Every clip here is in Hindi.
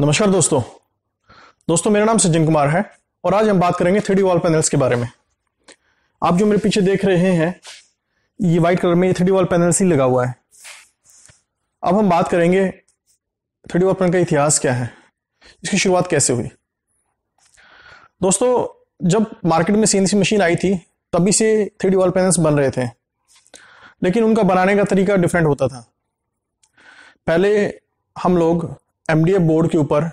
नमस्कार दोस्तों दोस्तों मेरा नाम सज्जन कुमार है और आज हम बात करेंगे थ्री वॉल पैनल्स के बारे में आप जो मेरे पीछे देख रहे हैं ये वाइट कलर में ये थ्री वॉल पैनल्स ही लगा हुआ है अब हम बात करेंगे थ्री वॉल पैनल का इतिहास क्या है इसकी शुरुआत कैसे हुई दोस्तों जब मार्केट में सीएनसी मशीन आई थी तभी से थ्री वॉल पैनल्स बन रहे थे लेकिन उनका बनाने का तरीका डिफरेंट होता था पहले हम लोग एमडीएफ बोर्ड के ऊपर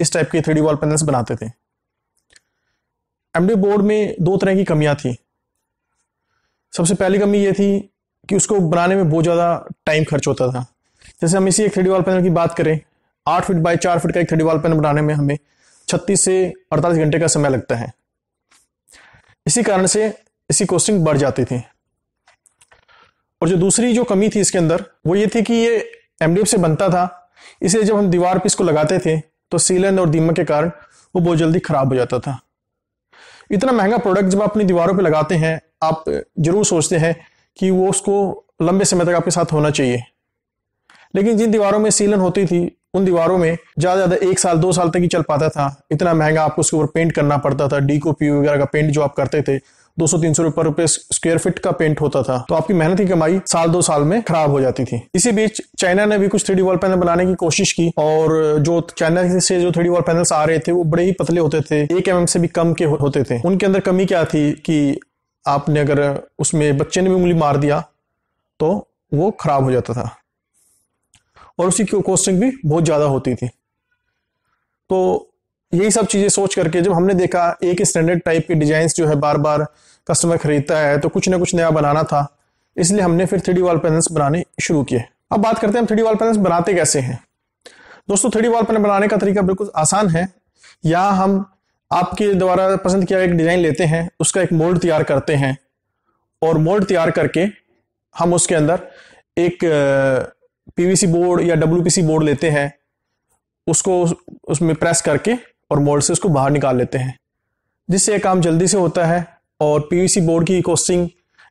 इस टाइप के थ्री वॉल पैनल्स बनाते थे एमडीएफ बोर्ड में दो तरह की कमियां थी सबसे पहली कमी ये थी कि उसको बनाने में बहुत ज़्यादा टाइम खर्च होता था जैसे हम इसी एक थ्री वॉल पैनल की बात करें आठ फीट बाई चार फीट का एक थ्री वॉल पैनल बनाने में हमें छत्तीस से अड़तालीस घंटे का समय लगता है इसी कारण से इसकी कॉस्टिंग बढ़ जाती थी और जो दूसरी जो कमी थी इसके अंदर वो ये थी कि ये एम से बनता था इसलिए जब हम दीवार पर इसको लगाते थे तो सीलन और दीमक के कारण वो बहुत जल्दी खराब हो जाता था इतना महंगा प्रोडक्ट जब आप अपनी दीवारों पर लगाते हैं आप जरूर सोचते हैं कि वो उसको लंबे समय तक आपके साथ होना चाहिए लेकिन जिन दीवारों में सीलन होती थी उन दीवारों में ज़्यादा ज़्यादा एक साल दो साल तक ही चल पाता था इतना महंगा आपको उसके ऊपर पेंट करना पड़ता था डी को पी वगैरह का पेंट जो आप करते थे दो सौ तीन सौ रुपए रुपए स्क्वायर फीट का पेंट होता था तो आपकी मेहनत की कमाई साल दो साल में खराब हो जाती थी इसी बीच चाइना ने भी कुछ थ्री वॉल पैनल बनाने की कोशिश की और जो चाइना से जो थ्री वॉल पैनल्स आ रहे थे वो बड़े ही पतले होते थे एक एम mm से भी कम के होते थे उनके अंदर कमी क्या थी कि आपने अगर उसमें बच्चे ने भी उंगली मार दिया तो वो खराब हो जाता था और उसकी कॉस्टिंग भी बहुत ज़्यादा होती थी तो यही सब चीजें सोच करके जब हमने देखा एक ही स्टैंडर्ड टाइप के डिजाइन जो है बार बार कस्टमर खरीदता है तो कुछ ना कुछ नया बनाना था इसलिए हमने फिर थ्री वॉल पैनल्स बनाने शुरू किए अब बात करते हैं हम थ्री वॉल पैनल्स बनाते कैसे हैं दोस्तों थ्री वॉल पैनल बनाने का तरीका बिल्कुल आसान है या हम आपके द्वारा पसंद किया एक डिजाइन लेते हैं उसका एक मोल्ड तैयार करते हैं और मोल्ड तैयार करके हम उसके अंदर एक पीवीसी बोर्ड या डब्ल्यूपीसी बोर्ड लेते हैं उसको उसमें प्रेस करके और मोल्ड से उसको बाहर निकाल लेते हैं जिससे यह काम जल्दी से होता है और पीवीसी बोर्ड की कोस्टिंग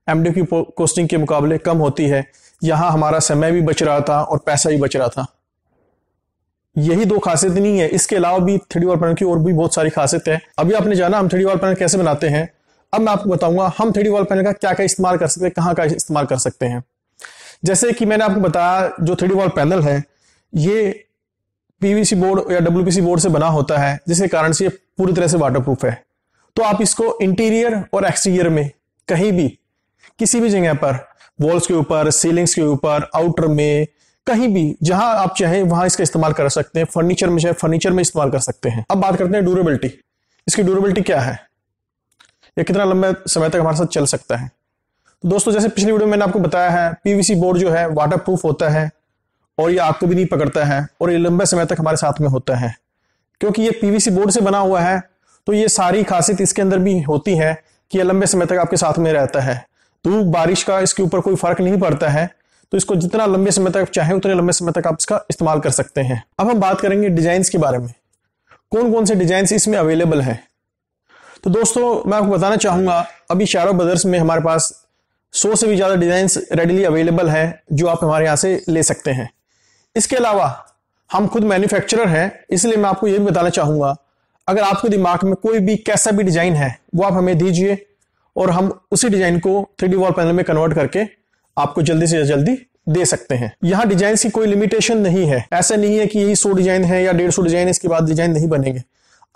एम की कोस्टिंग के मुकाबले कम होती है यहाँ हमारा समय भी बच रहा था और पैसा भी बच रहा था यही दो खासियत नहीं है इसके अलावा भी थ्री वॉल पैनल की और भी बहुत सारी खासियत है अभी आपने जाना हम थ्री वॉल पैनल कैसे बनाते हैं अब मैं आपको बताऊंगा हम थ्री वॉल पैनल का क्या क्या इस्तेमाल कर सकते हैं कहाँ का इस्तेमाल कर सकते हैं जैसे कि मैंने आपको बताया जो थ्री वॉल पैनल है ये पीवीसी बोर्ड या डब्ल्यू बोर्ड से बना होता है जिसके कारण से ये पूरी तरह से वाटर है तो आप इसको इंटीरियर और एक्सटीरियर में कहीं भी किसी भी जगह पर वॉल्स के ऊपर सीलिंग्स के ऊपर आउटर में कहीं भी जहां आप चाहें वहां इसका इस्तेमाल कर सकते हैं फर्नीचर में चाहे फर्नीचर में इस्तेमाल कर सकते हैं अब बात करते हैं ड्यूरेबिलिटी इसकी ड्यूरेबिलिटी क्या है यह कितना लंबे समय तक हमारे साथ चल सकता है तो दोस्तों जैसे पिछली वीडियो में मैंने आपको बताया है पीवीसी बोर्ड जो है वाटर प्रूफ होता है और ये आग को भी नहीं पकड़ता है और ये लंबे समय तक हमारे साथ में होता है क्योंकि ये पीवीसी बोर्ड से बना हुआ है तो ये सारी खासियत इसके अंदर भी होती है कि ये लंबे समय तक आपके साथ में रहता है धूप बारिश का इसके ऊपर कोई फर्क नहीं पड़ता है तो इसको जितना लंबे समय तक चाहे उतने लंबे समय तक आप इसका इस्तेमाल कर सकते हैं अब हम बात करेंगे डिजाइन के बारे में कौन कौन से डिजाइन इसमें अवेलेबल हैं तो दोस्तों मैं आपको बताना चाहूंगा अभी शारो ब्रदर्स में हमारे पास सौ से भी ज़्यादा डिजाइन रेडिली अवेलेबल है जो आप हमारे यहाँ से ले सकते हैं इसके अलावा हम खुद मैन्युफैक्चरर हैं इसलिए मैं आपको ये भी बताना चाहूंगा अगर आपके दिमाग में कोई भी कैसा भी डिजाइन है वो आप हमें दीजिए और हम उसी डिजाइन को थ्री वॉल पैनल में कन्वर्ट करके आपको जल्दी से जल्दी दे सकते हैं यहाँ डिजाइन की कोई लिमिटेशन नहीं है ऐसा नहीं है कि यही सौ डिजाइन है या डेढ़ सौ डिजाइन इसके बाद डिजाइन नहीं बनेंगे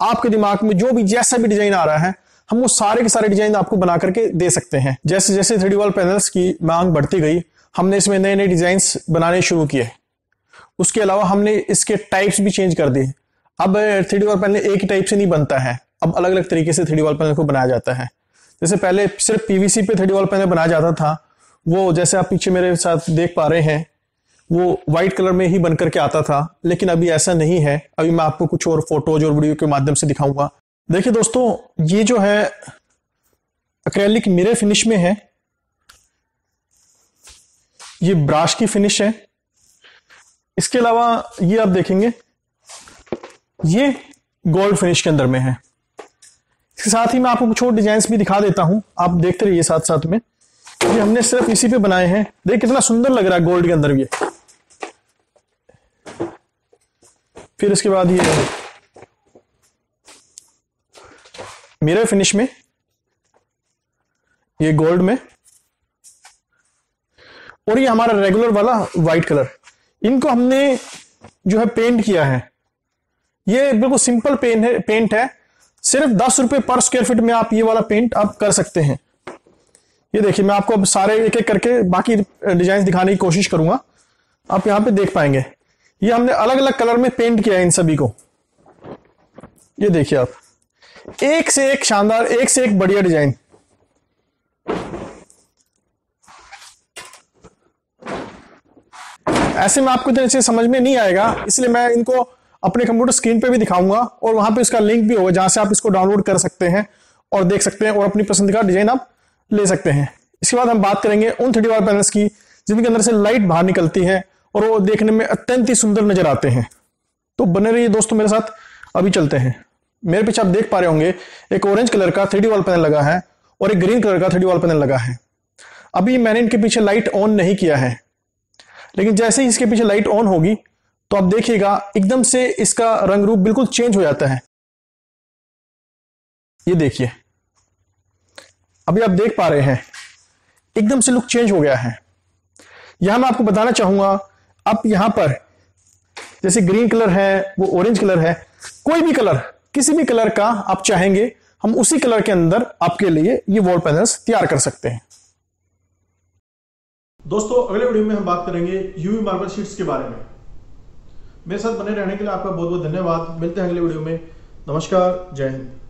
आपके दिमाग में जो भी जैसा भी डिजाइन आ रहा है हम वो सारे के सारे डिजाइन आपको बना करके दे सकते हैं जैसे जैसे थ्री वॉल पैनल्स की मांग बढ़ती गई हमने इसमें नए नए डिजाइन बनाने शुरू किए उसके अलावा हमने इसके टाइप्स भी चेंज कर दिए अब थ्री वॉल पैनल एक टाइप से नहीं बनता है अब अलग अलग तरीके से थ्री वॉल पैनल को बनाया जाता है जैसे पहले सिर्फ पीवीसी पे थ्री वॉल पैनल बनाया जाता था वो जैसे आप पीछे मेरे साथ देख पा रहे हैं वो व्हाइट कलर में ही बनकर के आता था लेकिन अभी ऐसा नहीं है अभी मैं आपको कुछ और फोटोज और वीडियो के माध्यम से दिखाऊंगा देखिए दोस्तों ये जो है अक्रेलिक मिरर फिनिश में है ये ब्राश की फिनिश है इसके अलावा ये आप देखेंगे ये गोल्ड फिनिश के अंदर में है इसके साथ ही मैं आपको कुछ और डिजाइन भी दिखा देता हूं आप देखते रहिए साथ साथ में ये हमने सिर्फ इसी पे बनाए हैं देख कितना सुंदर लग रहा है गोल्ड के अंदर ये फिर इसके बाद ये मेरे फिनिश में ये गोल्ड में और ये हमारा रेगुलर वाला व्हाइट कलर इनको हमने जो है पेंट किया है ये बिल्कुल सिंपल पेंट है पेंट है सिर्फ दस रुपए पर स्क्वायर फीट में आप ये वाला पेंट आप कर सकते हैं ये देखिए मैं आपको अब सारे एक एक करके बाकी डिजाइन दिखाने की कोशिश करूंगा आप यहां पे देख पाएंगे ये हमने अलग अलग कलर में पेंट किया है इन सभी को ये देखिए आप एक से एक शानदार एक से एक बढ़िया डिजाइन ऐसे में आपको इतने समझ में नहीं आएगा इसलिए मैं इनको अपने कंप्यूटर स्क्रीन पे भी दिखाऊंगा और वहां पे इसका लिंक भी होगा जहां से आप इसको डाउनलोड कर सकते हैं और देख सकते हैं और अपनी पसंद का डिजाइन आप ले सकते हैं इसके बाद हम बात करेंगे उन थ्री वार पैनल्स की जिनके अंदर से लाइट बाहर निकलती है और वो देखने में अत्यंत ही सुंदर नजर आते हैं तो बने रहिए दोस्तों मेरे साथ अभी चलते हैं मेरे पीछे आप देख पा रहे होंगे एक ऑरेंज कलर का थ्री वॉल पैनल लगा है और एक ग्रीन कलर का थ्री वॉल पैनल लगा है अभी मैंने इनके पीछे लाइट ऑन नहीं किया है लेकिन जैसे ही इसके पीछे लाइट ऑन होगी तो आप देखिएगा एकदम से इसका रंग रूप बिल्कुल चेंज हो जाता है ये देखिए अभी आप देख पा रहे हैं एकदम से लुक चेंज हो गया है यहां मैं आपको बताना चाहूंगा आप यहां पर जैसे ग्रीन कलर है वो ऑरेंज कलर है कोई भी कलर किसी भी कलर का आप चाहेंगे हम उसी कलर के अंदर आपके लिए ये वॉल पैनल्स तैयार कर सकते हैं दोस्तों अगले वीडियो में हम बात करेंगे यूवी मार्बल शीट्स के बारे में मेरे साथ बने रहने के लिए आपका बहुत बहुत धन्यवाद मिलते हैं अगले वीडियो में नमस्कार जय हिंद